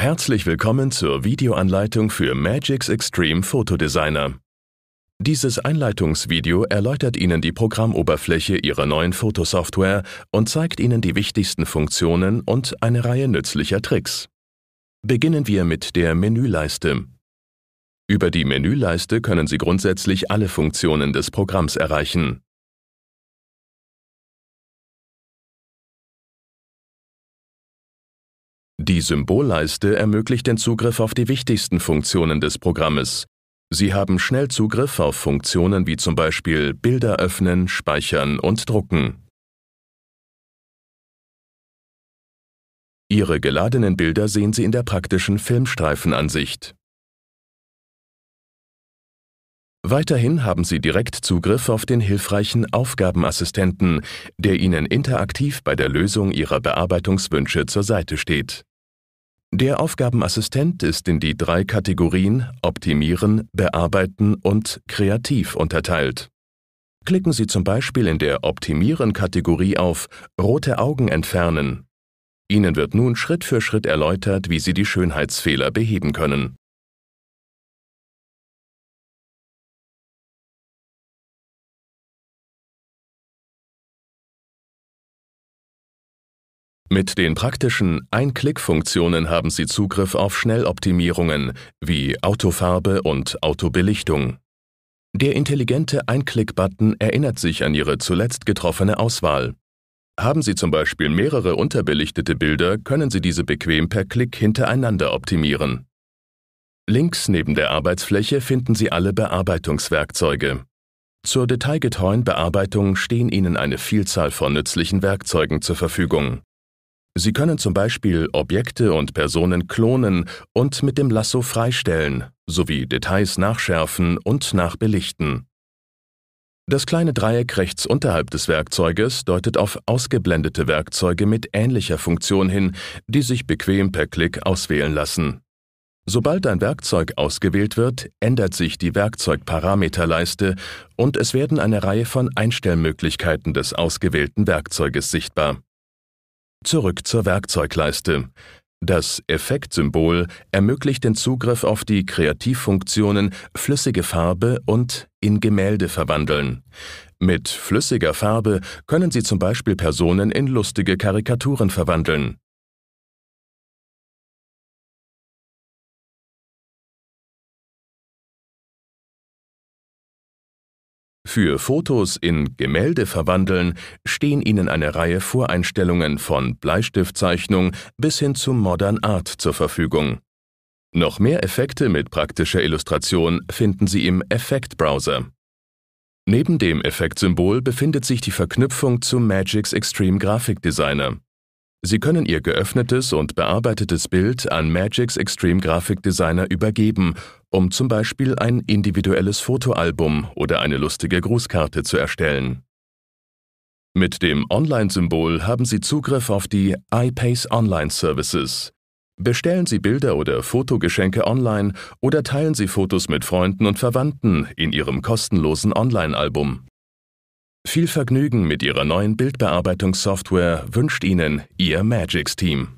Herzlich willkommen zur Videoanleitung für Magix Extreme Fotodesigner. Dieses Einleitungsvideo erläutert Ihnen die Programmoberfläche Ihrer neuen Fotosoftware und zeigt Ihnen die wichtigsten Funktionen und eine Reihe nützlicher Tricks. Beginnen wir mit der Menüleiste. Über die Menüleiste können Sie grundsätzlich alle Funktionen des Programms erreichen. Die Symbolleiste ermöglicht den Zugriff auf die wichtigsten Funktionen des Programmes. Sie haben schnell Zugriff auf Funktionen wie zum Beispiel Bilder öffnen, speichern und drucken. Ihre geladenen Bilder sehen Sie in der praktischen Filmstreifenansicht. Weiterhin haben Sie direkt Zugriff auf den hilfreichen Aufgabenassistenten, der Ihnen interaktiv bei der Lösung Ihrer Bearbeitungswünsche zur Seite steht. Der Aufgabenassistent ist in die drei Kategorien Optimieren, Bearbeiten und Kreativ unterteilt. Klicken Sie zum Beispiel in der Optimieren-Kategorie auf Rote Augen entfernen. Ihnen wird nun Schritt für Schritt erläutert, wie Sie die Schönheitsfehler beheben können. Mit den praktischen Ein-Klick-Funktionen haben Sie Zugriff auf Schnelloptimierungen wie Autofarbe und Autobelichtung. Der intelligente Ein-Klick-Button erinnert sich an Ihre zuletzt getroffene Auswahl. Haben Sie zum Beispiel mehrere unterbelichtete Bilder, können Sie diese bequem per Klick hintereinander optimieren. Links neben der Arbeitsfläche finden Sie alle Bearbeitungswerkzeuge. Zur detailgetreuen Bearbeitung stehen Ihnen eine Vielzahl von nützlichen Werkzeugen zur Verfügung. Sie können zum Beispiel Objekte und Personen klonen und mit dem Lasso freistellen, sowie Details nachschärfen und nachbelichten. Das kleine Dreieck rechts unterhalb des Werkzeuges deutet auf ausgeblendete Werkzeuge mit ähnlicher Funktion hin, die sich bequem per Klick auswählen lassen. Sobald ein Werkzeug ausgewählt wird, ändert sich die Werkzeugparameterleiste und es werden eine Reihe von Einstellmöglichkeiten des ausgewählten Werkzeuges sichtbar. Zurück zur Werkzeugleiste. Das Effektsymbol ermöglicht den Zugriff auf die Kreativfunktionen Flüssige Farbe und in Gemälde verwandeln. Mit flüssiger Farbe können Sie zum Beispiel Personen in lustige Karikaturen verwandeln Für Fotos in Gemälde verwandeln stehen Ihnen eine Reihe Voreinstellungen von Bleistiftzeichnung bis hin zu Modern Art zur Verfügung. Noch mehr Effekte mit praktischer Illustration finden Sie im Effekt-Browser. Neben dem Effektsymbol befindet sich die Verknüpfung zu Magic's Extreme Graphic Designer. Sie können Ihr geöffnetes und bearbeitetes Bild an Magic's Extreme Graphic Designer übergeben um zum Beispiel ein individuelles Fotoalbum oder eine lustige Grußkarte zu erstellen. Mit dem Online-Symbol haben Sie Zugriff auf die iPace Online Services. Bestellen Sie Bilder oder Fotogeschenke online oder teilen Sie Fotos mit Freunden und Verwandten in Ihrem kostenlosen Online-Album. Viel Vergnügen mit Ihrer neuen Bildbearbeitungssoftware wünscht Ihnen Ihr Magics Team.